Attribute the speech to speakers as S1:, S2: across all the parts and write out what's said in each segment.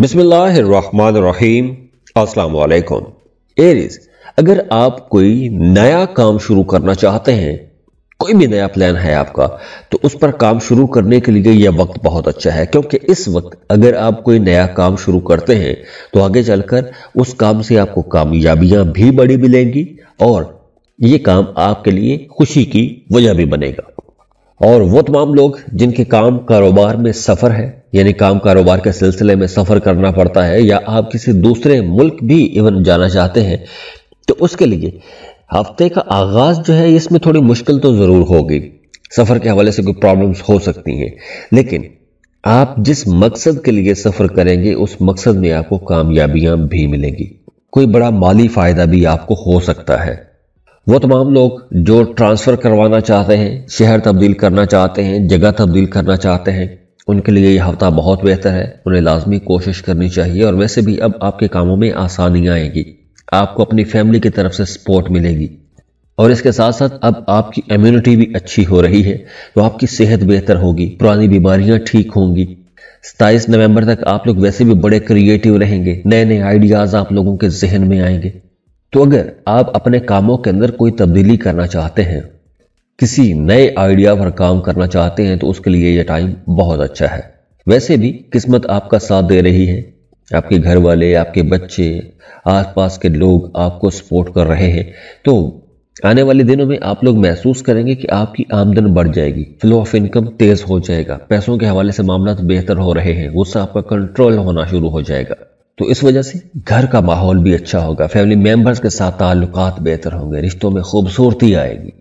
S1: बिस्मिल्लाहिर्रहमानिर्रहीम अस्सलाम वालेकुम एरिस अगर आप कोई नया काम शुरू करना चाहते हैं कोई भी नया प्लान है आपका तो उस पर काम शुरू करने के लिए यह वक्त बहुत अच्छा है क्योंकि इस वक्त अगर आप कोई नया काम शुरू करते हैं तो आगे चलकर उस काम से आपको कामयाबियां भी बड़ी मिलेंगी और ये काम आपके लिए खुशी की वजह भी बनेगा और वो तमाम लोग जिनके काम कारोबार में सफ़र है यानी काम कारोबार के सिलसिले में सफ़र करना पड़ता है या आप किसी दूसरे मुल्क भी इवन जाना चाहते हैं तो उसके लिए हफ्ते का आगाज़ जो है इसमें थोड़ी मुश्किल तो ज़रूर होगी सफ़र के हवाले से कोई प्रॉब्लम्स हो सकती हैं लेकिन आप जिस मकसद के लिए सफ़र करेंगे उस मकसद में आपको कामयाबियां भी मिलेंगी कोई बड़ा माली फ़ायदा भी आपको हो सकता है वो तमाम लोग जो ट्रांसफ़र करवाना चाहते हैं शहर तब्दील करना चाहते हैं जगह तब्दील करना चाहते हैं उनके लिए यह हफ्ता बहुत बेहतर है उन्हें लाजमी कोशिश करनी चाहिए और वैसे भी अब आपके कामों में आसानियाँ आएगी आपको अपनी फैमिली की तरफ से सपोर्ट मिलेगी और इसके साथ साथ अब आपकी इम्यूनिटी भी अच्छी हो रही है तो आपकी सेहत बेहतर होगी पुरानी बीमारियां ठीक होंगी सताईस नवंबर तक आप लोग वैसे भी बड़े क्रिएटिव रहेंगे नए नए आइडियाज आप लोगों के जहन में आएंगे तो अगर आप अपने कामों के अंदर कोई तब्दीली करना चाहते हैं किसी नए आइडिया पर काम करना चाहते हैं तो उसके लिए यह टाइम बहुत अच्छा है वैसे भी किस्मत आपका साथ दे रही है आपके घर वाले आपके बच्चे आसपास के लोग आपको सपोर्ट कर रहे हैं तो आने वाले दिनों में आप लोग महसूस करेंगे कि आपकी आमदन बढ़ जाएगी फ्लो ऑफ इनकम तेज हो जाएगा पैसों के हवाले से मामला तो बेहतर हो रहे हैं गुस्सा आपका कंट्रोल होना शुरू हो जाएगा तो इस वजह से घर का माहौल भी अच्छा होगा फैमिली मेंबर्स के साथ ताल्लुकात बेहतर होंगे रिश्तों में खूबसूरती आएगी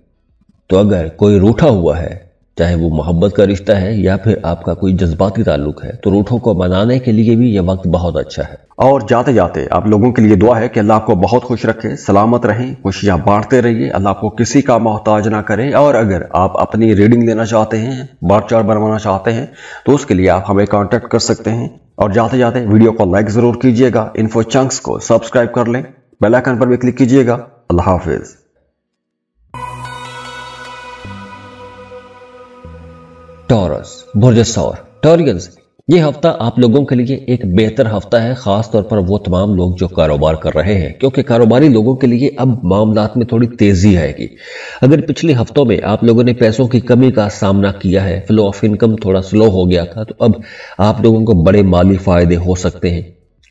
S1: तो अगर कोई रूठा हुआ है चाहे वो मोहब्बत का रिश्ता है या फिर आपका कोई जज्बाती ताल्लुक है तो रूठों को मनाने के लिए भी यह वक्त बहुत अच्छा है और जाते जाते आप लोगों के लिए दुआ है कि अल्लाह आपको बहुत खुश रखे सलामत रहें खुशियाँ बांटते रहिए अल्लाह आपको किसी का मोहताज ना करे और अगर आप अपनी रीडिंग लेना चाहते हैं बार चार बनवाना चाहते हैं तो उसके लिए आप हमें कॉन्टेक्ट कर सकते हैं और जाते जाते वीडियो को लाइक ज़रूर कीजिएगा इन्फो चंक्स को सब्सक्राइब कर लें बेलाइकन पर भी क्लिक कीजिएगा
S2: अल्लाह हाफिज़
S1: टॉरस बुरजस टॉरियंस ये हफ्ता आप लोगों के लिए एक बेहतर हफ्ता है खास तौर पर वो तमाम लोग जो कारोबार कर रहे हैं क्योंकि कारोबारी लोगों के लिए अब मामला में थोड़ी तेजी आएगी अगर पिछले हफ्तों में आप लोगों ने पैसों की कमी का सामना किया है फ्लो ऑफ इनकम थोड़ा स्लो हो गया था तो अब आप लोगों को बड़े माली फायदे हो सकते हैं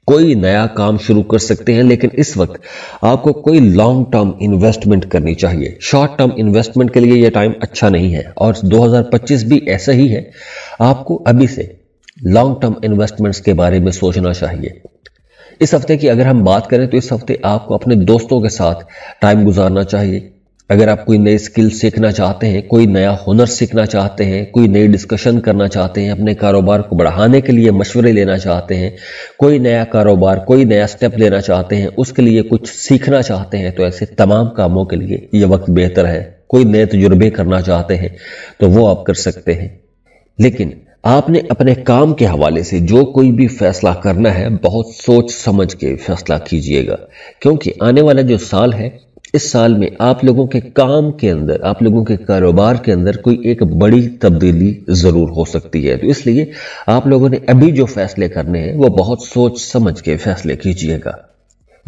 S1: कोई नया काम शुरू कर सकते हैं लेकिन इस वक्त आपको कोई लॉन्ग टर्म इन्वेस्टमेंट करनी चाहिए शॉर्ट टर्म इन्वेस्टमेंट के लिए यह टाइम अच्छा नहीं है और 2025 भी ऐसा ही है आपको अभी से लॉन्ग टर्म इन्वेस्टमेंट्स के बारे में सोचना चाहिए इस हफ्ते की अगर हम बात करें तो इस हफ्ते आपको अपने दोस्तों के साथ टाइम गुजारना चाहिए अगर आप कोई नई स्किल सीखना चाहते हैं कोई नया हुनर सीखना चाहते हैं कोई नई डिस्कशन करना चाहते हैं अपने कारोबार को बढ़ाने के लिए मशवरे लेना चाहते हैं कोई नया कारोबार कोई नया स्टेप लेना चाहते हैं उसके लिए कुछ सीखना चाहते हैं तो ऐसे तमाम कामों के लिए ये वक्त बेहतर है कोई नए तजुर्बे करना चाहते हैं तो वो आप कर सकते हैं लेकिन आपने अपने काम के हवाले से जो कोई भी फैसला करना है बहुत सोच समझ के फैसला कीजिएगा क्योंकि आने वाला जो साल है इस साल में आप लोगों के काम के अंदर आप लोगों के कारोबार के अंदर कोई एक बड़ी तब्दीली ज़रूर हो सकती है तो इसलिए आप लोगों ने अभी जो फैसले करने हैं वो बहुत सोच समझ के फैसले कीजिएगा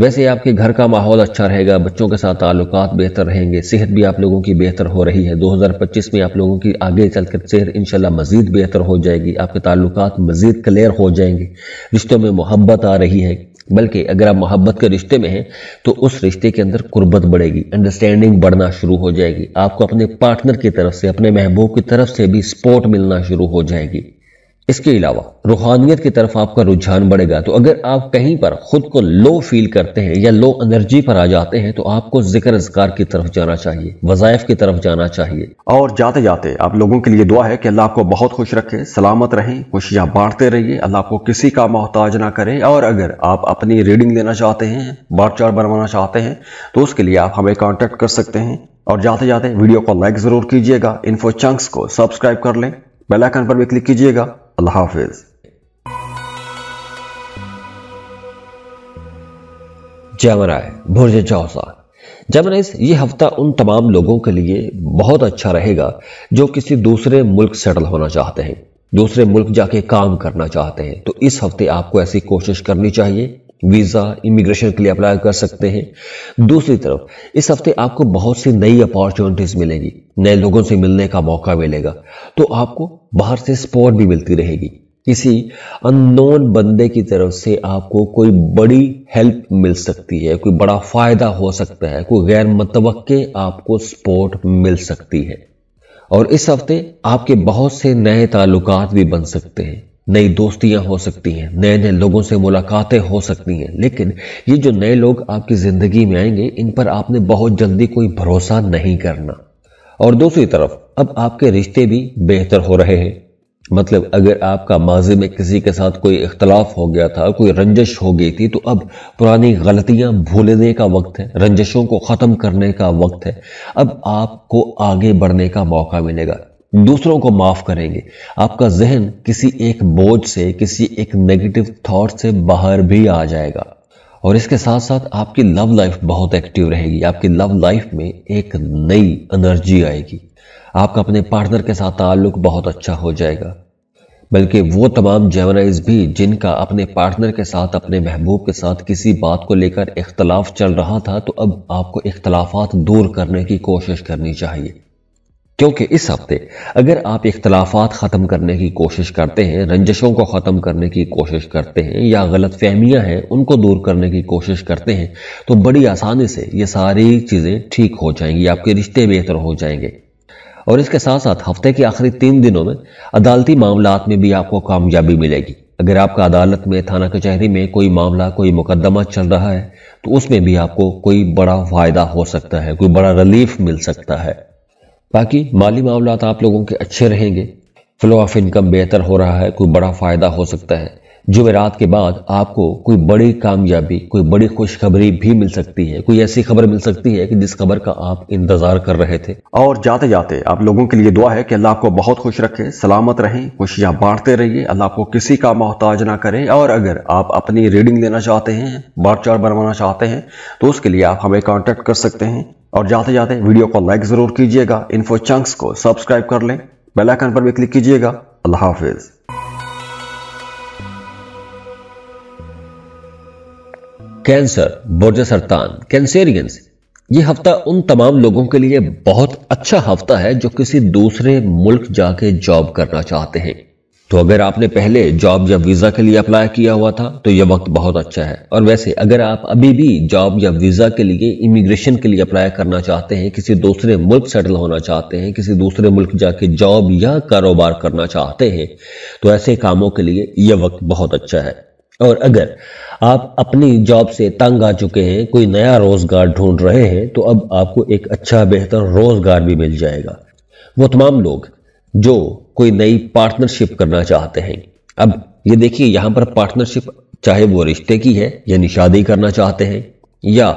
S1: वैसे आपके घर का माहौल अच्छा रहेगा बच्चों के साथ ताल्लुक बेहतर रहेंगे सेहत भी आप लोगों की बेहतर हो रही है 2025 में आप लोगों की आगे चलकर सेहत इनशाला मजीद बेहतर हो जाएगी आपके ताल्लुक मजीद क्लियर हो जाएंगे रिश्तों में मोहब्बत आ रही है बल्कि अगर आप मोहब्बत के रिश्ते में हैं तो उस रिश्ते के अंदर कुर्बत बढ़ेगी अंडरस्टैंडिंग बढ़ना शुरू हो जाएगी आपको अपने पार्टनर की तरफ से अपने महबूब की तरफ से भी सपोर्ट मिलना शुरू हो जाएगी इसके अलावा रूहानियत की तरफ आपका रुझान बढ़ेगा तो अगर आप कहीं पर खुद को लो फील करते हैं या लो एनर्जी पर आ जाते हैं तो आपको जिक्र अजगार की तरफ जाना चाहिए वजायफ की तरफ जाना चाहिए और जाते जाते आप लोगों के लिए दुआ है कि अल्लाह आपको बहुत खुश रखे सलामत रहें खुशियाँ बांटते रहिए अल्लाह आपको किसी का मोहताज ना करें और अगर आप अपनी रीडिंग लेना चाहते हैं बार चार बनवाना चाहते हैं तो उसके लिए आप हमें कॉन्टेक्ट कर सकते हैं और जाते जाते वीडियो को लाइक ज़रूर कीजिएगा इन्फो चंक्स को सब्सक्राइब कर लें बेलाइकन पर भी क्लिक कीजिएगा अल्लाह हाफिज जैमराय भुर्ज चौसा जैमराइज ये हफ्ता उन तमाम लोगों के लिए बहुत अच्छा रहेगा जो किसी दूसरे मुल्क सेटल होना चाहते हैं दूसरे मुल्क जाके काम करना चाहते हैं तो इस हफ्ते आपको ऐसी कोशिश करनी चाहिए वीज़ा इमिग्रेशन के लिए अप्लाई कर सकते हैं दूसरी तरफ इस हफ्ते आपको बहुत सी नई अपॉर्चुनिटीज़ मिलेंगी नए लोगों से मिलने का मौका मिलेगा तो आपको बाहर से सपोर्ट भी मिलती रहेगी किसी अननोन बंदे की तरफ से आपको कोई बड़ी हेल्प मिल सकती है कोई बड़ा फायदा हो सकता है कोई गैर मतवक़े आपको सपोर्ट मिल सकती है और इस हफ्ते आपके बहुत से नए ताल्लुकात भी बन सकते हैं नई दोस्तियां हो सकती हैं नए नए लोगों से मुलाकातें हो सकती हैं लेकिन ये जो नए लोग आपकी ज़िंदगी में आएंगे इन पर आपने बहुत जल्दी कोई भरोसा नहीं करना और दूसरी तरफ अब आपके रिश्ते भी बेहतर हो रहे हैं मतलब अगर आपका माजी में किसी के साथ कोई इख्तलाफ हो गया था कोई रंजश हो गई थी तो अब पुरानी गलतियां भूलने का वक्त है रंजशों को ख़त्म करने का वक्त है अब आपको आगे बढ़ने का मौका मिलेगा दूसरों को माफ करेंगे आपका जहन किसी एक बोझ से किसी एक नेगेटिव थॉट से बाहर भी आ जाएगा और इसके साथ साथ आपकी लव लाइफ बहुत एक्टिव रहेगी आपकी लव लाइफ में एक नई एनर्जी आएगी आपका अपने पार्टनर के साथ ताल्लुक बहुत अच्छा हो जाएगा बल्कि वो तमाम जेवराइज भी जिनका अपने पार्टनर के साथ अपने महबूब के साथ किसी बात को लेकर इख्तलाफ चल रहा था तो अब आपको इख्तलाफात दूर करने की कोशिश करनी चाहिए क्योंकि इस हफ्ते अगर आप इख्तलाफात ख़त्म करने की कोशिश करते हैं रंजशों को ख़त्म करने की कोशिश करते हैं या गलत फहमियाँ हैं उनको दूर करने की कोशिश करते हैं तो बड़ी आसानी से ये सारी चीज़ें ठीक हो जाएंगी आपके रिश्ते बेहतर हो जाएंगे और इसके साथ साथ हफ्ते के आखिरी तीन दिनों में अदालती मामला में भी आपको कामयाबी मिलेगी अगर आपका अदालत में थाना कचहरी में कोई मामला कोई मुकदमा चल रहा है तो उसमें भी आपको कोई बड़ा फायदा हो सकता है कोई बड़ा रिलीफ मिल सकता है बाकी माली मामला आप लोगों के अच्छे रहेंगे फ्लो ऑफ इनकम बेहतर हो रहा है कोई बड़ा फ़ायदा हो सकता है जुमेरात के बाद आपको कोई बड़ी कामयाबी कोई बड़ी खुशखबरी भी मिल सकती है कोई ऐसी खबर मिल सकती है कि जिस खबर का आप इंतजार कर रहे थे और जाते जाते आप लोगों के लिए दुआ है कि अल्लाह आपको बहुत खुश रखे सलामत रहें खुशियां बांटते रहिए अल्लाह आपको किसी का मोहताज ना करें और अगर आप अपनी रीडिंग लेना चाहते हैं बार चार बनवाना चाहते हैं तो उसके लिए आप हमें कॉन्टेक्ट कर सकते हैं और जाते जाते वीडियो को लाइक जरूर कीजिएगा इन्फो चंक्स को सब्सक्राइब कर लें बेल आइकन पर भी क्लिक कीजिएगा अल्लाह हाफिज़ कैंसर बुर्ज सरतान कैंसेरियंस ये हफ्ता उन तमाम लोगों के लिए बहुत अच्छा हफ्ता है जो किसी दूसरे मुल्क जाके जॉब करना चाहते हैं तो अगर आपने पहले जॉब या वीजा के लिए अप्लाई किया हुआ था तो यह वक्त बहुत अच्छा है और वैसे अगर आप अभी भी जॉब या वीजा के लिए इमिग्रेशन के लिए अप्लाई करना चाहते हैं किसी दूसरे मुल्क सेटल होना चाहते हैं किसी दूसरे मुल्क जाके जॉब या कारोबार करना चाहते हैं तो ऐसे कामों के लिए यह वक्त बहुत अच्छा है और अगर आप अपनी जॉब से तंग आ चुके हैं कोई नया रोजगार ढूंढ रहे हैं तो अब आपको एक अच्छा बेहतर रोजगार भी मिल जाएगा वो तमाम लोग जो कोई नई पार्टनरशिप करना चाहते हैं अब ये देखिए यहां पर पार्टनरशिप चाहे वो रिश्ते की है यानी शादी करना चाहते हैं या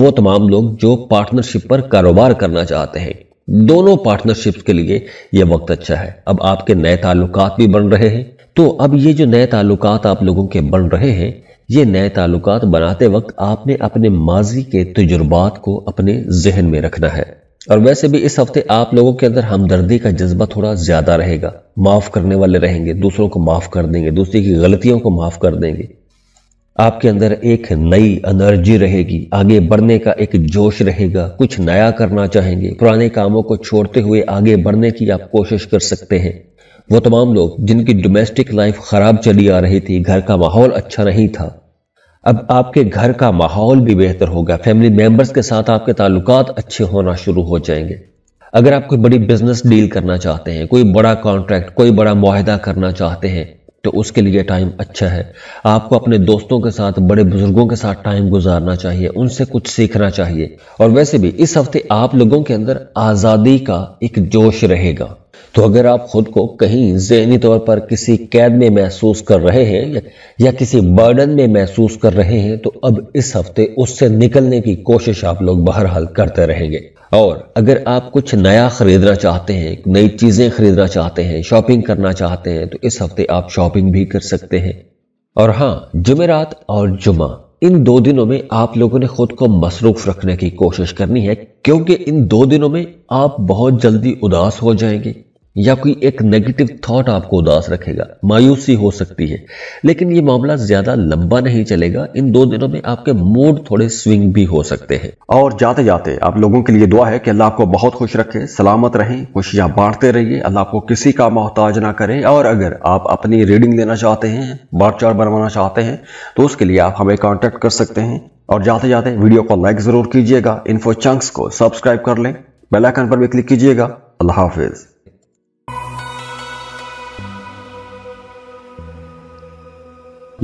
S1: वो तमाम लोग जो पार्टनरशिप पर कारोबार करना चाहते हैं दोनों पार्टनरशिप के लिए यह वक्त अच्छा है अब आपके नए ताल्लुकात भी बन रहे हैं तो अब ये जो नए ताल्लुकात आप लोगों के बन रहे हैं ये नए ताल्लुकात बनाते वक्त आपने अपने माजी के तजुर्बात को अपने जहन में रखना है और वैसे भी इस हफ्ते आप लोगों के अंदर हमदर्दी का जज्बा थोड़ा ज्यादा रहेगा माफ करने वाले रहेंगे दूसरों को माफ कर देंगे दूसरी की गलतियों को माफ कर देंगे आपके अंदर एक नई एनर्जी रहेगी आगे बढ़ने का एक जोश रहेगा कुछ नया करना चाहेंगे पुराने कामों को छोड़ते हुए आगे बढ़ने की आप कोशिश कर सकते हैं वो तमाम लोग जिनकी डोमेस्टिक लाइफ खराब चली आ रही थी घर का माहौल अच्छा नहीं था अब आपके घर का माहौल भी बेहतर होगा फैमिली मेंबर्स के साथ आपके ताल्लुक अच्छे होना शुरू हो जाएंगे अगर आप कोई बड़ी बिजनेस डील करना चाहते हैं कोई बड़ा कॉन्ट्रैक्ट कोई बड़ा माहिदा करना चाहते हैं तो उसके लिए टाइम अच्छा है आपको अपने दोस्तों के साथ बड़े बुजुर्गों के साथ टाइम गुजारना चाहिए उनसे कुछ सीखना चाहिए और वैसे भी इस हफ्ते आप लोगों के अंदर आज़ादी का एक जोश रहेगा तो अगर आप खुद को कहीं जहनी तौर पर किसी कैद में महसूस कर रहे हैं या किसी बर्डन में महसूस कर रहे हैं तो अब इस हफ्ते उससे निकलने की कोशिश आप लोग बहरहाल करते रहेंगे और अगर आप कुछ नया खरीदना चाहते हैं नई चीज़ें खरीदना चाहते हैं शॉपिंग करना चाहते हैं तो इस हफ्ते आप शॉपिंग भी कर सकते हैं और हाँ जुमेरात और जुमा इन दो दिनों में आप लोगों ने खुद को मसरूफ रखने की कोशिश करनी है क्योंकि इन दो दिनों में आप बहुत जल्दी उदास हो जाएंगे या कोई एक नेगेटिव थॉट आपको उदास रखेगा मायूसी हो सकती है लेकिन ये मामला ज्यादा लंबा नहीं चलेगा इन दो दिनों में आपके मूड थोड़े स्विंग भी हो सकते हैं और जाते जाते आप लोगों के लिए दुआ है कि अल्लाह आपको बहुत खुश रखे सलामत रहें खुशियां बांटते रहिए अल्लाह आपको किसी का मोहताज ना करें और अगर आप अपनी रीडिंग लेना चाहते हैं बार चार बनवाना चाहते हैं तो उसके लिए आप हमें कॉन्टेक्ट कर सकते हैं और जाते जाते वीडियो को लाइक जरूर कीजिएगा इन्फो चंक्स को सब्सक्राइब कर लें बेलाइकन पर भी क्लिक कीजिएगा अल्लाह हाफिज़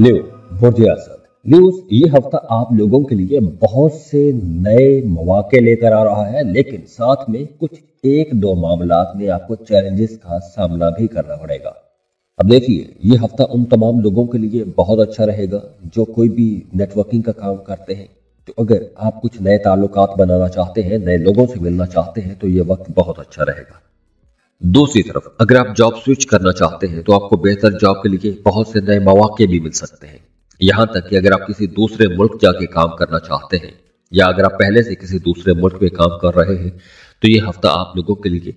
S1: लियो बुरजियासत न्यूज ये हफ्ता आप लोगों के लिए बहुत से नए मौके लेकर आ रहा है लेकिन साथ में कुछ एक दो मामला में आपको चैलेंजेस का सामना भी करना पड़ेगा अब देखिए ये हफ्ता उन तमाम लोगों के लिए बहुत अच्छा रहेगा जो कोई भी नेटवर्किंग का काम करते हैं तो अगर आप कुछ नए ताल्लुकात बनाना चाहते हैं नए लोगों से मिलना चाहते हैं तो ये वक्त बहुत अच्छा रहेगा दूसरी तरफ अगर आप जॉब स्विच करना चाहते हैं तो आपको बेहतर जॉब के लिए बहुत से नए मौके भी मिल सकते हैं यहाँ तक कि अगर आप किसी दूसरे मुल्क जाके काम करना चाहते हैं या अगर आप पहले से किसी दूसरे मुल्क में काम कर रहे हैं तो ये हफ्ता आप लोगों के लिए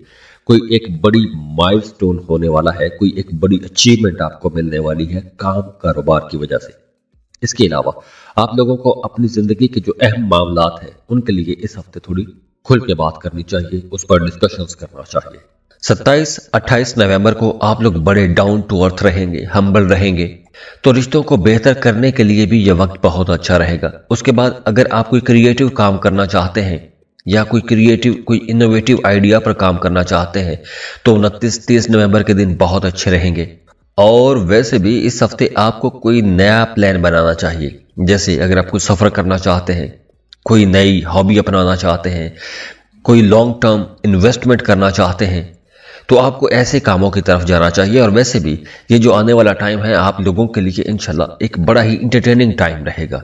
S1: कोई एक बड़ी माइलस्टोन होने वाला है कोई एक बड़ी अचीवमेंट आपको मिलने वाली है काम कारोबार की वजह से इसके अलावा आप लोगों को अपनी जिंदगी के जो अहम मामला हैं उनके लिए इस हफ्ते थोड़ी खुल के बात करनी चाहिए उस पर डिस्कशंस करना चाहिए सत्ताईस अट्ठाईस नवंबर को आप लोग बड़े डाउन टू अर्थ रहेंगे हम्बल रहेंगे तो रिश्तों को बेहतर करने के लिए भी यह वक्त बहुत अच्छा रहेगा उसके बाद अगर आप कोई क्रिएटिव काम करना चाहते हैं या कोई क्रिएटिव कोई इनोवेटिव आइडिया पर काम करना चाहते हैं तो उनतीस तीस नवंबर के दिन बहुत अच्छे रहेंगे और वैसे भी इस हफ्ते आपको कोई नया प्लान बनाना चाहिए जैसे अगर आप कुछ सफ़र करना चाहते हैं कोई नई हॉबी अपनाना चाहते हैं कोई लॉन्ग टर्म इन्वेस्टमेंट करना चाहते हैं तो आपको ऐसे कामों की तरफ जाना चाहिए और वैसे भी ये जो आने वाला टाइम है आप लोगों के लिए इनशाला एक बड़ा ही इंटरटेनिंग टाइम रहेगा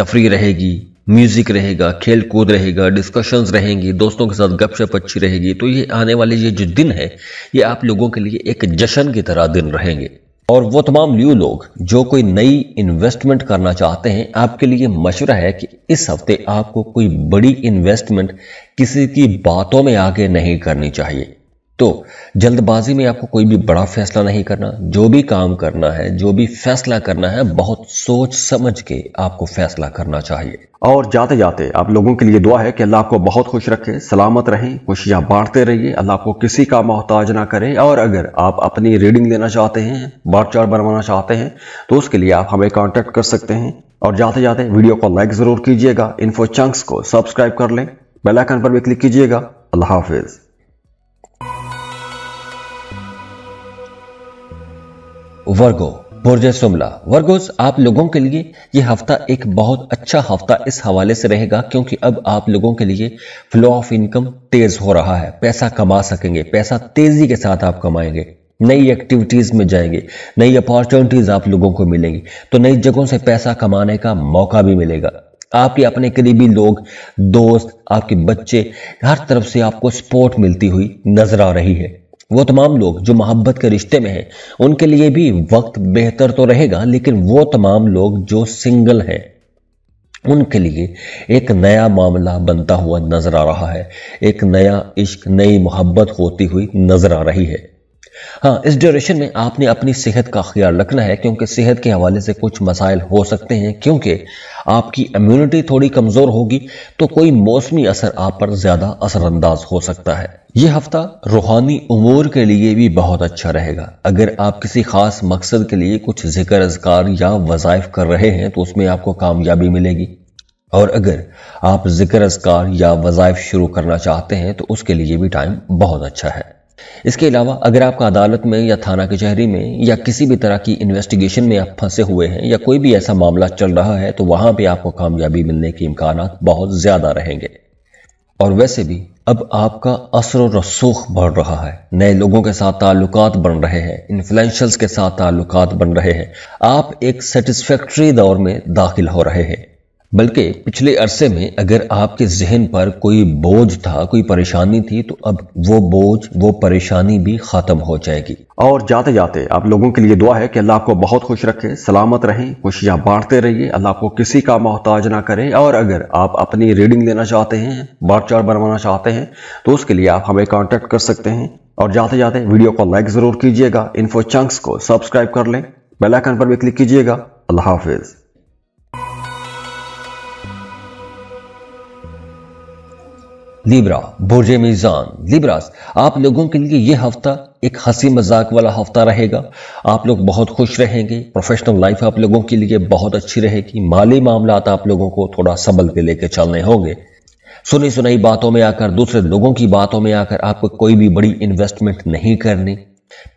S1: तफरी रहेगी म्यूजिक रहेगा खेल कूद रहेगा डिस्कशंस रहेंगी दोस्तों के साथ गपशप अच्छी रहेगी तो ये आने वाले ये जो दिन है ये आप लोगों के लिए एक जश्न की तरह दिन रहेंगे और वो तमाम न्यू लोग जो कोई नई इन्वेस्टमेंट करना चाहते हैं आपके लिए मशवरा है कि इस हफ्ते आपको कोई बड़ी इन्वेस्टमेंट किसी की बातों में आगे नहीं करनी चाहिए तो जल्दबाजी में आपको कोई भी बड़ा फैसला नहीं करना जो भी काम करना है जो भी फैसला करना है बहुत सोच समझ के आपको फैसला करना चाहिए और जाते जाते आप लोगों के लिए दुआ है कि अल्लाह आपको बहुत खुश रखे सलामत रहें खुशियाँ बांटते रहिए अल्लाह आपको किसी का मोहताज ना करें और अगर आप अपनी रीडिंग लेना चाहते हैं बार चार बनवाना चाहते हैं तो उसके लिए आप हमें कॉन्टैक्ट कर सकते हैं और जाते जाते वीडियो को लाइक ज़रूर कीजिएगा इन्फो चंक्स को सब्सक्राइब कर लें बेलाइकन पर भी क्लिक कीजिएगा
S2: अल्लाह हाफिज़
S1: वर्गो बुरजे सुमला वर्गोस आप लोगों के लिए ये हफ्ता एक बहुत अच्छा हफ्ता इस हवाले से रहेगा क्योंकि अब आप लोगों के लिए फ्लो ऑफ इनकम तेज हो रहा है पैसा कमा सकेंगे पैसा तेजी के साथ आप कमाएंगे नई एक्टिविटीज में जाएंगे नई अपॉर्चुनिटीज आप लोगों को मिलेंगी तो नई जगहों से पैसा कमाने का मौका भी मिलेगा आपके अपने करीबी लोग दोस्त आपके बच्चे हर तरफ से आपको सपोर्ट मिलती हुई नजर आ रही है वो तमाम लोग जो मोहब्बत के रिश्ते में हैं उनके लिए भी वक्त बेहतर तो रहेगा लेकिन वो तमाम लोग जो सिंगल हैं उनके लिए एक नया मामला बनता हुआ नजर आ रहा है एक नया इश्क नई मोहब्बत होती हुई नजर आ रही है हाँ इस ड्यूरेशन में आपने अपनी सेहत का ख्याल रखना है क्योंकि सेहत के हवाले से कुछ मसाइल हो सकते हैं क्योंकि आपकी इम्यूनिटी थोड़ी कमज़ोर होगी तो कोई मौसमी असर आप पर ज़्यादा असरअंदाज हो सकता है यह हफ्ता रूहानी उमूर के लिए भी बहुत अच्छा रहेगा अगर आप किसी खास मकसद के लिए कुछ जिक्र अजकार या वज़ाइफ कर रहे हैं तो उसमें आपको कामयाबी मिलेगी और अगर आप जिक्र अजकार या वज़ाइफ शुरू करना चाहते हैं तो उसके लिए भी टाइम बहुत अच्छा है इसके अलावा अगर आपका अदालत में या थाना कचहरी में या किसी भी तरह की इन्वेस्टिगेशन में आप फंसे हुए हैं या कोई भी ऐसा मामला चल रहा है तो वहां पर आपको कामयाबी मिलने के इम्कान बहुत ज्यादा रहेंगे और वैसे भी अब आपका असर और रसूख बढ़ रहा है नए लोगों के साथ ताल्लुकात बन रहे हैं इन्फ्लुएंशल्स के साथ ताल्लुकात बन रहे हैं आप एक सेटिस्फैक्ट्री दौर में दाखिल हो रहे हैं बल्कि पिछले अरसे में अगर आपके जहन पर कोई बोझ था कोई परेशानी थी तो अब वो बोझ वो परेशानी भी खत्म हो जाएगी और जाते जाते आप लोगों के लिए दुआ है कि अल्लाह आपको बहुत खुश रखे सलामत रहें खुशियां बांटते रहिए अल्लाह आपको किसी का मोहताज ना करें और अगर आप अपनी रीडिंग लेना चाहते हैं बार चार बनवाना चाहते हैं तो उसके लिए आप हमें कॉन्टेक्ट कर सकते हैं और जाते जाते वीडियो को लाइक ज़रूर कीजिएगा इन्फो चंक्स को सब्सक्राइब कर लें बेलाइकन पर भी क्लिक कीजिएगा अल्लाह हाफिज़ लिब्रा बुर्ज मीज़ान लिब्रास आप लोगों के लिए यह हफ्ता एक हंसी मजाक वाला हफ्ता रहेगा आप लोग बहुत खुश रहेंगे प्रोफेशनल लाइफ आप लोगों के लिए बहुत अच्छी रहेगी माली मामला आप लोगों को थोड़ा संभल के लेकर चलने होंगे सुनी सुनाई बातों में आकर दूसरे लोगों की बातों में आकर आपको कोई भी बड़ी इन्वेस्टमेंट नहीं करनी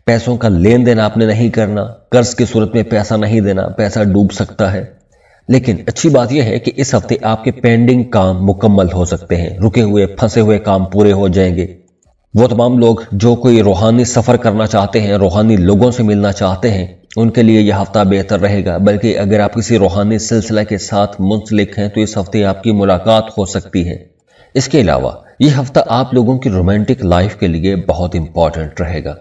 S1: पैसों का लेन देन आपने नहीं करना कर्ज की सूरत में पैसा नहीं देना पैसा डूब सकता है लेकिन अच्छी बात यह है कि इस हफ्ते आपके पेंडिंग काम मुकम्मल हो सकते हैं रुके हुए फंसे हुए काम पूरे हो जाएंगे वो तमाम लोग जो कोई रूहानी सफ़र करना चाहते हैं रूहानी लोगों से मिलना चाहते हैं उनके लिए यह हफ्ता बेहतर रहेगा बल्कि अगर आप किसी रूहानी सिलसिला के साथ मुंसलिक हैं तो इस हफ्ते आपकी मुलाकात हो सकती है इसके अलावा यह हफ्ता आप लोगों की रोमांटिक लाइफ के लिए बहुत इंपॉर्टेंट रहेगा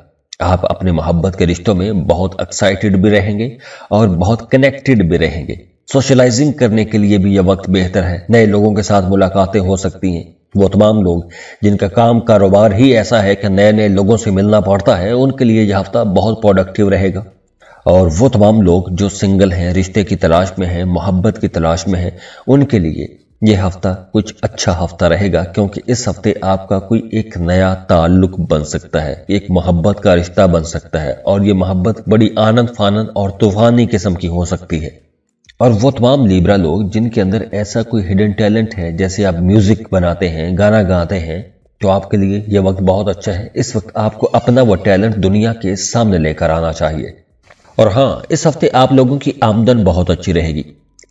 S1: आप अपने मोहब्बत के रिश्तों में बहुत एक्साइटेड भी रहेंगे और बहुत कनेक्टेड भी रहेंगे सोशलाइजिंग करने के लिए भी यह वक्त बेहतर है नए लोगों के साथ मुलाकातें हो सकती हैं वो तमाम लोग जिनका काम कारोबार ही ऐसा है कि नए नए लोगों से मिलना पड़ता है उनके लिए यह हफ्ता बहुत प्रोडक्टिव रहेगा और वो तमाम लोग जो सिंगल हैं रिश्ते की तलाश में हैं मोहब्बत की तलाश में हैं उनके लिए यह हफ्ता कुछ अच्छा हफ्ता रहेगा क्योंकि इस हफ्ते आपका कोई एक नया ताल्लुक बन सकता है एक मोहब्बत का रिश्ता बन सकता है और ये मोहब्बत बड़ी आनंद फानंद और तूफानी किस्म की हो सकती है और वो तमाम लिब्रा लोग जिनके अंदर ऐसा कोई हिडन टैलेंट है जैसे आप म्यूज़िक बनाते हैं गाना गाते हैं तो आपके लिए यह वक्त बहुत अच्छा है इस वक्त आपको अपना वो टैलेंट दुनिया के सामने लेकर आना चाहिए और हाँ इस हफ्ते आप लोगों की आमदन बहुत अच्छी रहेगी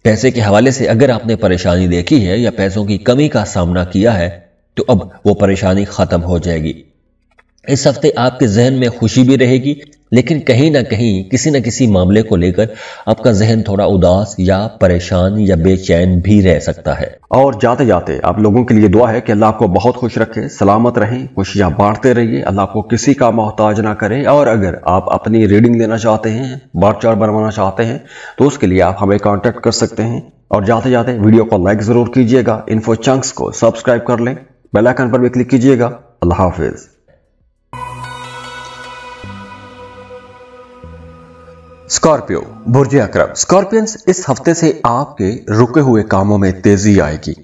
S1: पैसे के हवाले से अगर आपने परेशानी देखी है या पैसों की कमी का सामना किया है तो अब वो परेशानी खत्म हो जाएगी इस हफ्ते आपके जहन में खुशी भी रहेगी लेकिन कहीं ना कहीं किसी न किसी मामले को लेकर आपका जहन थोड़ा उदास या परेशान या बेचैन भी रह सकता है और जाते जाते आप लोगों के लिए दुआ है कि अल्लाह आपको बहुत खुश रखे सलामत रहें खुशियां बांटते रहिए अल्लाह आपको किसी का मोहताज ना करें और अगर आप अपनी रीडिंग लेना चाहते हैं बाढ़ चार बनवाना चाहते हैं तो उसके लिए आप हमें कॉन्टेक्ट कर सकते हैं और जाते जाते वीडियो को लाइक ज़रूर कीजिएगा इन्फो चंक्स को सब्सक्राइब कर लें बेलाइकन पर भी क्लिक कीजिएगा
S2: अल्लाह हाफिज़
S1: स्कॉर्पियो बुर्ज अक्रम स्कॉर्पियंस इस हफ्ते से आपके रुके हुए कामों में तेजी आएगी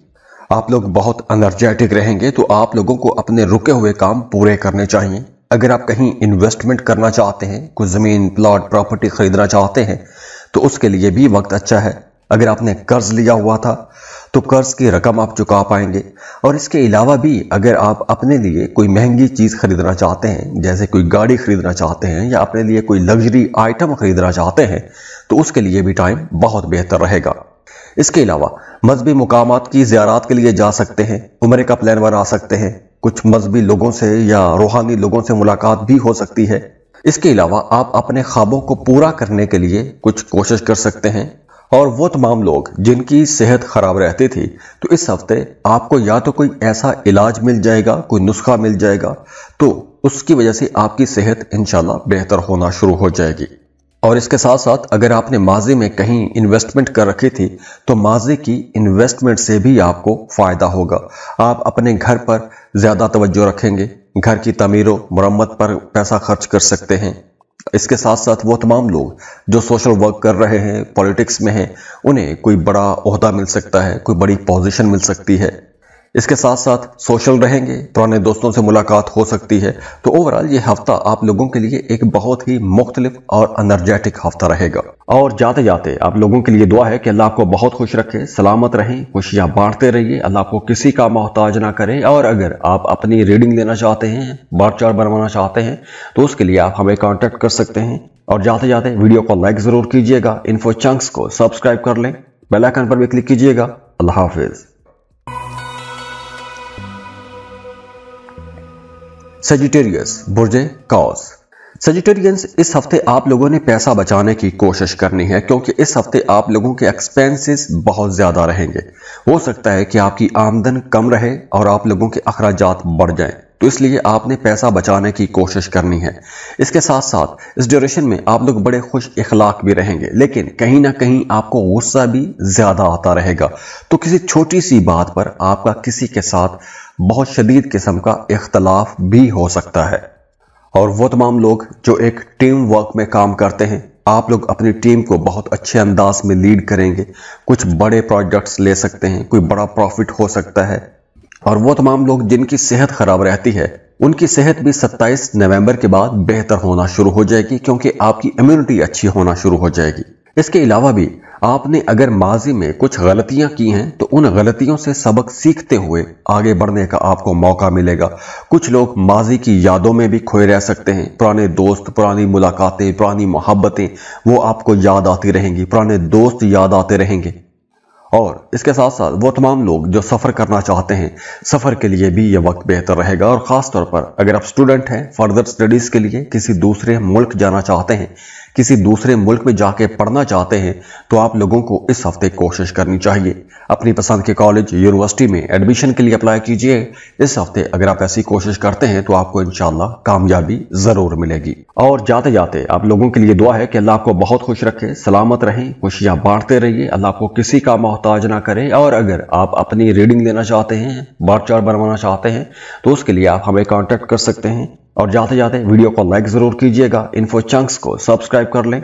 S1: आप लोग बहुत एनर्जेटिक रहेंगे तो आप लोगों को अपने रुके हुए काम पूरे करने चाहिए अगर आप कहीं इन्वेस्टमेंट करना चाहते हैं कुछ ज़मीन प्लॉट प्रॉपर्टी खरीदना चाहते हैं तो उसके लिए भी वक्त अच्छा है अगर आपने कर्ज लिया हुआ था तो कर्ज की रकम आप चुका पाएंगे और इसके अलावा भी अगर आप अपने लिए कोई महंगी चीज़ खरीदना चाहते हैं जैसे कोई गाड़ी खरीदना चाहते हैं या अपने लिए कोई लग्जरी आइटम खरीदना चाहते हैं तो उसके लिए भी टाइम बहुत बेहतर रहेगा इसके अलावा मजहबी मुकाम की ज्यारत के लिए जा सकते हैं उम्र का प्लान बना सकते हैं कुछ मजहबी लोगों से या रूहानी लोगों से मुलाकात भी हो सकती है इसके अलावा आप अपने ख्वाबों को पूरा करने के लिए कुछ कोशिश कर सकते हैं और वो तमाम लोग जिनकी सेहत ख़राब रहती थी तो इस हफ्ते आपको या तो कोई ऐसा इलाज मिल जाएगा कोई नुस्खा मिल जाएगा तो उसकी वजह से आपकी सेहत इनशाला बेहतर होना शुरू हो जाएगी और इसके साथ साथ अगर आपने माजी में कहीं इन्वेस्टमेंट कर रखी थी तो माजी की इन्वेस्टमेंट से भी आपको फ़ायदा होगा आप अपने घर पर ज़्यादा तवज्जो रखेंगे घर की तमीरों मरम्मत पर पैसा खर्च कर सकते हैं इसके साथ साथ वो तमाम लोग जो सोशल वर्क कर रहे हैं पॉलिटिक्स में हैं उन्हें कोई बड़ा अहदा मिल सकता है कोई बड़ी पोजीशन मिल सकती है इसके साथ साथ सोशल रहेंगे पुराने दोस्तों से मुलाकात हो सकती है तो ओवरऑल ये हफ्ता आप लोगों के लिए एक बहुत ही मुख्तलिफ और अनर्जेटिक हफ्ता रहेगा और जाते जाते आप लोगों के लिए दुआ है कि अल्लाह आपको बहुत खुश रखे सलामत रहें खुशियां बांटते रहिए अल्लाह आपको किसी का मोहताज ना करें और अगर आप अपनी रीडिंग लेना चाहते हैं बार चार बनवाना चाहते हैं तो उसके लिए आप हमें कॉन्टेक्ट कर सकते हैं और जाते जाते वीडियो को लाइक ज़रूर कीजिएगा इन्फो चंक्स को सब्सक्राइब कर लें बेलाइकन पर भी क्लिक कीजिएगा अल्लाह हाफिज़ सजिटेरियस बुर्जे कॉस सजिटेरियंस इस हफ्ते आप लोगों ने पैसा बचाने की कोशिश करनी है क्योंकि इस हफ्ते आप लोगों के एक्सपेंसेस बहुत ज़्यादा रहेंगे हो सकता है कि आपकी आमदन कम रहे और आप लोगों के अखराज बढ़ जाएं तो इसलिए आपने पैसा बचाने की कोशिश करनी है इसके साथ साथ इस ड्यूरेशन में आप लोग बड़े खुश इखलाक भी रहेंगे लेकिन कहीं ना कहीं आपको गुस्सा भी ज़्यादा आता रहेगा तो किसी छोटी सी बात पर आपका किसी के साथ बहुत शदीद किस्म का इख्तलाफ भी हो सकता है और वो तमाम लोग जो एक टीम वर्क में काम करते हैं आप लोग अपनी टीम को बहुत अच्छे अंदाज में लीड करेंगे कुछ बड़े प्रोजेक्ट्स ले सकते हैं कोई बड़ा प्रॉफिट हो सकता है और वो तमाम लोग जिनकी सेहत ख़राब रहती है उनकी सेहत भी 27 नवंबर के बाद बेहतर होना शुरू हो जाएगी क्योंकि आपकी इम्यूनिटी अच्छी होना शुरू हो जाएगी इसके अलावा भी आपने अगर माजी में कुछ गलतियां की हैं तो उन गलतियों से सबक सीखते हुए आगे बढ़ने का आपको मौका मिलेगा कुछ लोग माजी की यादों में भी खोए रह सकते हैं पुराने दोस्त पुरानी मुलाकातें पुरानी मोहब्बतें वो आपको याद आती रहेंगी पुराने दोस्त याद आते रहेंगे और इसके साथ साथ वो तमाम लोग जो सफ़र करना चाहते हैं सफ़र के लिए भी ये वक्त बेहतर रहेगा और ख़ास तौर पर अगर आप स्टूडेंट हैं फर्दर स्टडीज़ के लिए किसी दूसरे मुल्क जाना चाहते हैं किसी दूसरे मुल्क में जाके पढ़ना चाहते हैं तो आप लोगों को इस हफ्ते कोशिश करनी चाहिए अपनी पसंद के कॉलेज यूनिवर्सिटी में एडमिशन के लिए अप्लाई कीजिए इस हफ्ते अगर आप ऐसी कोशिश करते हैं तो आपको इनशाला कामयाबी जरूर मिलेगी और जाते जाते आप लोगों के लिए दुआ है कि अल्लाह आपको बहुत खुश रखे सलामत रहें खुशियां बांटते रहिए अल्लाह आपको किसी का मोहताज ना करें और अगर आप अपनी रीडिंग लेना चाहते हैं बार चार बनवाना चाहते हैं तो उसके लिए आप हमें कॉन्टेक्ट कर सकते हैं और जाते जाते वीडियो को लाइक जरूर कीजिएगा इन्फो चंक्स को सब्सक्राइब कर लें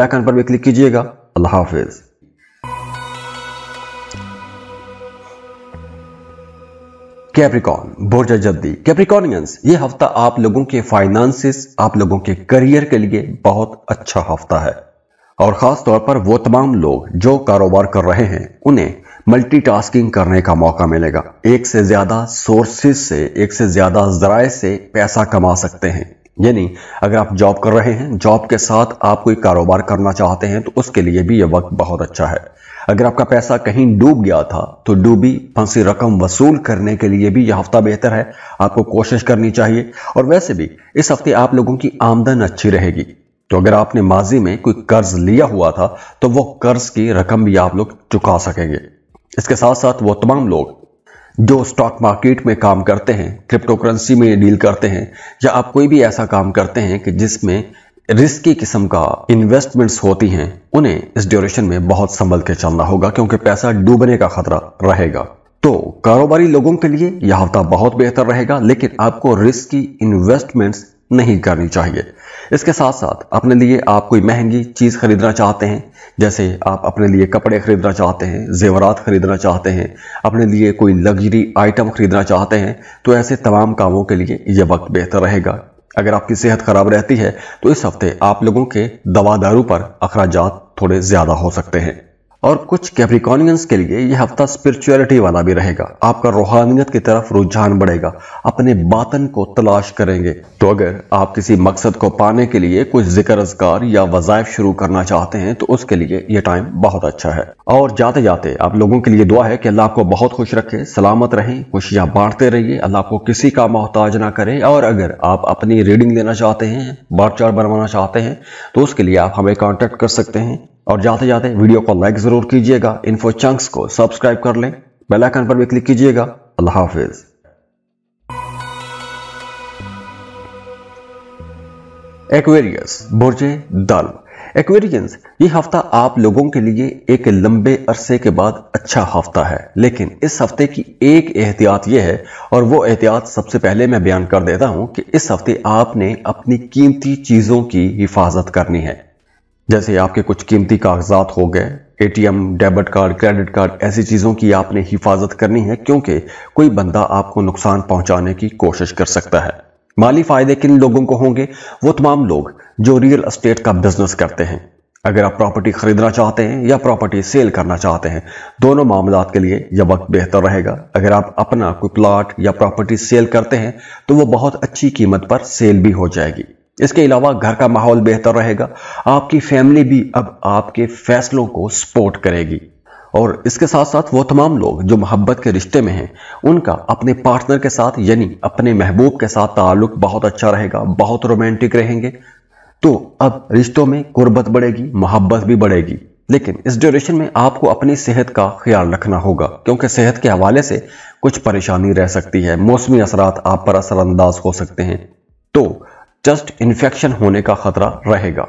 S1: आइकन पर भी क्लिक कीजिएगा
S2: अल्लाह हाफिज़
S1: कैप्रिकॉन बोर्जा जद्दी कैप्रिकॉनियंस ये हफ्ता आप लोगों के फाइनेंसिस आप लोगों के करियर के लिए बहुत अच्छा हफ्ता है और खास तौर पर वो तमाम लोग जो कारोबार कर रहे हैं उन्हें मल्टीटास्किंग करने का मौका मिलेगा एक से ज़्यादा सोर्सेज से एक से ज़्यादा ज़राए से पैसा कमा सकते हैं यानी अगर आप जॉब कर रहे हैं जॉब के साथ आप कोई कारोबार करना चाहते हैं तो उसके लिए भी यह वक्त बहुत अच्छा है अगर आपका पैसा कहीं डूब गया था तो डूबी फंसी रकम वसूल करने के लिए भी यह हफ्ता बेहतर है आपको कोशिश करनी चाहिए और वैसे भी इस हफ्ते आप लोगों की आमदन अच्छी रहेगी तो अगर आपने माजी में कोई कर्ज लिया हुआ था तो वो कर्ज की रकम भी आप लोग चुका सकेंगे इसके साथ साथ वो तमाम लोग जो स्टॉक मार्केट में काम करते हैं क्रिप्टो करेंसी में डील करते हैं या आप कोई भी ऐसा काम करते हैं कि जिसमें रिस्की किस्म का इन्वेस्टमेंट्स होती हैं उन्हें इस ड्यूरेशन में बहुत संभल के चलना होगा क्योंकि पैसा डूबने का खतरा रहेगा तो कारोबारी लोगों के लिए यह हफ्ता बहुत बेहतर रहेगा लेकिन आपको रिस्क की इन्वेस्टमेंट्स नहीं करनी चाहिए इसके साथ साथ अपने लिए आप कोई महंगी चीज़ खरीदना चाहते हैं जैसे आप अपने लिए कपड़े खरीदना चाहते हैं जेवरात खरीदना चाहते हैं अपने लिए कोई लग्जरी आइटम खरीदना चाहते हैं तो ऐसे तमाम कामों के लिए यह वक्त बेहतर रहेगा अगर आपकी सेहत ख़राब रहती है तो इस हफ्ते आप लोगों के दवा दारू पर अखराज थोड़े ज़्यादा हो सकते हैं और कुछ कैप्रिकॉनियंस के लिए यह हफ्ता स्पिरिचुअलिटी वाला भी रहेगा आपका रूहानियत की तरफ रुझान बढ़ेगा अपने बातन को तलाश करेंगे तो अगर आप किसी मकसद को पाने के लिए कुछ जिक्र अजगार या वजायफ शुरू करना चाहते हैं तो उसके लिए यह टाइम बहुत अच्छा है और जाते जाते आप लोगों के लिए दुआ है कि अल्लाह आपको बहुत खुश रखे सलामत रहें खुशियां बांटते रहिए अल्लाह आपको किसी का मोहताज ना करें और अगर आप अपनी रीडिंग लेना चाहते हैं बार चार बनवाना चाहते हैं तो उसके लिए आप हमें कॉन्टेक्ट कर सकते हैं और जाते जाते वीडियो को लाइक जरूर कीजिएगा इन्फो चंक्स को सब्सक्राइब कर लें बेल आइकन पर भी क्लिक कीजिएगा
S2: अल्लाह हाफिज़
S1: एक्वेरियस बुरजे दल एक्वेरियंस ये हफ्ता आप लोगों के लिए एक लंबे अरसे के बाद अच्छा हफ्ता है लेकिन इस हफ्ते की एक एहतियात यह है और वो एहतियात सबसे पहले मैं बयान कर देता हूं कि इस हफ्ते आपने अपनी कीमती चीजों की हिफाजत करनी है जैसे आपके कुछ कीमती कागजात हो गए ATM debit card credit card ऐसी चीज़ों की आपने हिफाजत करनी है क्योंकि कोई बंदा आपको नुकसान पहुंचाने की कोशिश कर सकता है माली फायदे किन लोगों को होंगे वो तमाम लोग जो रियल एस्टेट का बिजनेस करते हैं अगर आप प्रॉपर्टी खरीदना चाहते हैं या प्रॉपर्टी सेल करना चाहते हैं दोनों मामला के लिए यह वक्त बेहतर रहेगा अगर आप अपना कोई प्लाट या प्रॉपर्टी सेल करते हैं तो वो बहुत अच्छी कीमत पर सेल भी हो जाएगी इसके अलावा घर का माहौल बेहतर रहेगा आपकी फैमिली भी अब आपके फैसलों को सपोर्ट करेगी और इसके साथ साथ वो तमाम लोग जो मोहब्बत के रिश्ते में हैं उनका अपने पार्टनर के साथ यानी अपने महबूब के साथ ताल्लुक बहुत अच्छा रहेगा बहुत रोमांटिक रहेंगे तो अब रिश्तों में गुर्बत बढ़ेगी मोहब्बत भी बढ़ेगी लेकिन इस ड्यूरेशन में आपको अपनी सेहत का ख्याल रखना होगा क्योंकि सेहत के हवाले से कुछ परेशानी रह सकती है मौसमी असरात आप पर असरअंदाज हो सकते हैं तो जस्ट इन्फेक्शन होने का खतरा रहेगा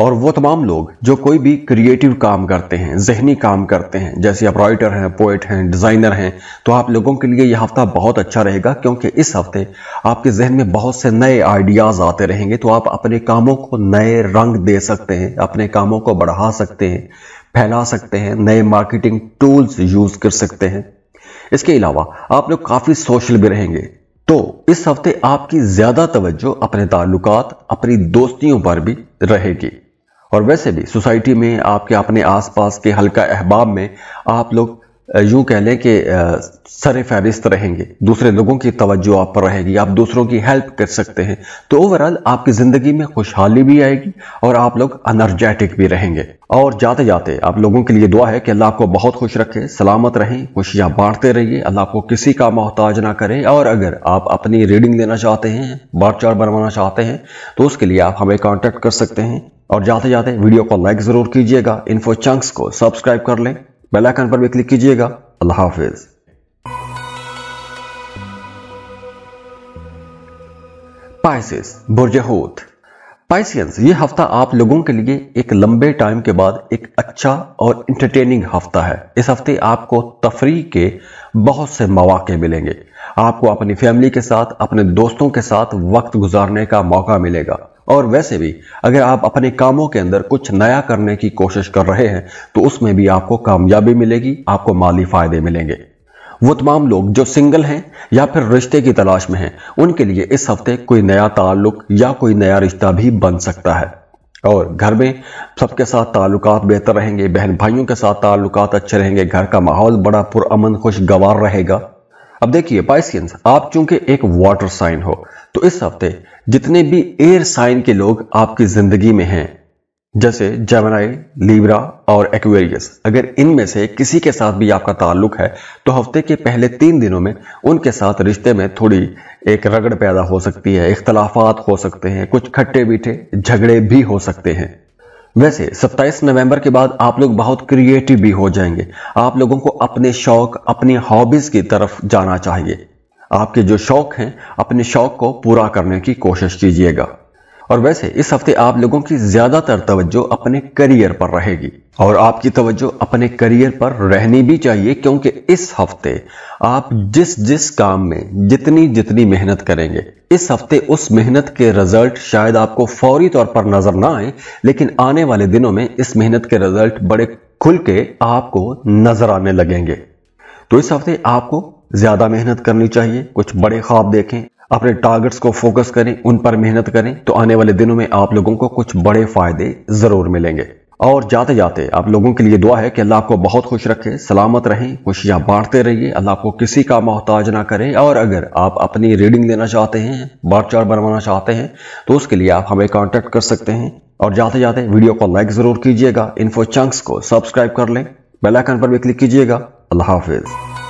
S1: और वो तमाम लोग जो कोई भी क्रिएटिव काम करते हैं जहनी काम करते हैं जैसे आप राइटर हैं पोइट हैं डिज़ाइनर हैं तो आप लोगों के लिए यह हफ्ता बहुत अच्छा रहेगा क्योंकि इस हफ्ते आपके जहन में बहुत से नए आइडियाज़ आते रहेंगे तो आप अपने कामों को नए रंग दे सकते हैं अपने कामों को बढ़ा सकते हैं फैला सकते हैं नए मार्केटिंग टूल्स यूज़ कर सकते हैं इसके अलावा आप लोग काफ़ी सोशल भी रहेंगे तो इस हफ्ते आपकी ज्यादा तवज्जो अपने ताल्लुकात अपनी दोस्तियों पर भी रहेगी और वैसे भी सोसाइटी में आपके अपने आसपास के हल्का अहबाब में आप लोग यूं कह लें कि सर फहरिस्त रहेंगे दूसरे लोगों की तवज्जो आप पर रहेगी आप दूसरों की हेल्प कर सकते हैं तो ओवरऑल आपकी ज़िंदगी में खुशहाली भी आएगी और आप लोग अनर्जेटिक भी रहेंगे और जाते जाते आप लोगों के लिए दुआ है कि अल्लाह आपको बहुत खुश रखे सलामत रहें खुशियाँ बांटते रहिए अल्लाह आपको किसी का मोहताज ना करें और अगर आप अपनी रीडिंग लेना चाहते हैं बाढ़ चार बनवाना चाहते हैं तो उसके लिए आप हमें कॉन्टैक्ट कर सकते हैं और जाते जाते वीडियो को लाइक ज़रूर कीजिएगा इन्फो चंक्स को सब्सक्राइब कर लें आइकन पर भी क्लिक कीजिएगा अल्लाह हाफिज़ पाइसिस बुरजहूत पाइसियंस ये हफ्ता आप लोगों के लिए एक लंबे टाइम के बाद एक अच्छा और इंटरटेनिंग हफ्ता है इस हफ्ते आपको तफरी के बहुत से मौके मिलेंगे आपको अपनी फैमिली के साथ अपने दोस्तों के साथ वक्त गुजारने का मौका मिलेगा और वैसे भी अगर आप अपने कामों के अंदर कुछ नया करने की कोशिश कर रहे हैं तो उसमें भी आपको कामयाबी मिलेगी आपको माली फायदे मिलेंगे वो तमाम लोग जो सिंगल हैं या फिर रिश्ते की तलाश में हैं उनके लिए इस हफ्ते कोई नया ताल्लुक या कोई नया रिश्ता भी बन सकता है और घर में सबके साथ ताल्लुक बेहतर रहेंगे बहन भाइयों के साथ ताल्लुक अच्छे रहेंगे घर का माहौल बड़ा पुरअमन खुशगवार रहेगा अब देखिए पाइसियंस आप चूंकि एक वाटर साइन हो तो इस हफ्ते जितने भी एयर साइन के लोग आपकी जिंदगी में हैं जैसे जमनाई लीब्रा और एक्वेरियस अगर इनमें से किसी के साथ भी आपका ताल्लुक है तो हफ्ते के पहले तीन दिनों में उनके साथ रिश्ते में थोड़ी एक रगड़ पैदा हो सकती है इख्तलाफात हो सकते हैं कुछ खट्टे मीठे झगड़े भी हो सकते हैं वैसे 27 नवंबर के बाद आप लोग बहुत क्रिएटिव भी हो जाएंगे आप लोगों को अपने शौक अपनी हॉबीज की तरफ जाना चाहिए आपके जो शौक हैं अपने शौक को पूरा करने की कोशिश कीजिएगा और वैसे इस हफ्ते आप लोगों की ज्यादातर तवज्जो अपने करियर पर रहेगी और आपकी तवज्जो अपने करियर पर रहनी भी चाहिए क्योंकि इस हफ्ते आप जिस जिस काम में जितनी जितनी मेहनत करेंगे इस हफ्ते उस मेहनत के रिजल्ट शायद आपको फौरी तौर पर नजर ना आए लेकिन आने वाले दिनों में इस मेहनत के रिजल्ट बड़े खुल के आपको नजर आने लगेंगे तो इस हफ्ते आपको ज्यादा मेहनत करनी चाहिए कुछ बड़े ख्वाब देखें अपने टारगेट्स को फोकस करें उन पर मेहनत करें तो आने वाले दिनों में आप लोगों को कुछ बड़े फायदे जरूर मिलेंगे और जाते जाते आप लोगों के लिए दुआ है कि अल्लाह आपको बहुत खुश रखे सलामत रहें खुशियां बांटते रहिए अल्लाह आपको किसी का मोहताज ना करें और अगर आप अपनी रीडिंग लेना चाहते हैं बार चार बनवाना चाहते हैं तो उसके लिए आप हमें कॉन्टेक्ट कर सकते हैं और जाते जाते वीडियो को लाइक ज़रूर कीजिएगा इन्फो चंक्स को सब्सक्राइब कर लें बेलाइकन पर भी क्लिक कीजिएगा
S2: अल्लाह हाफिज़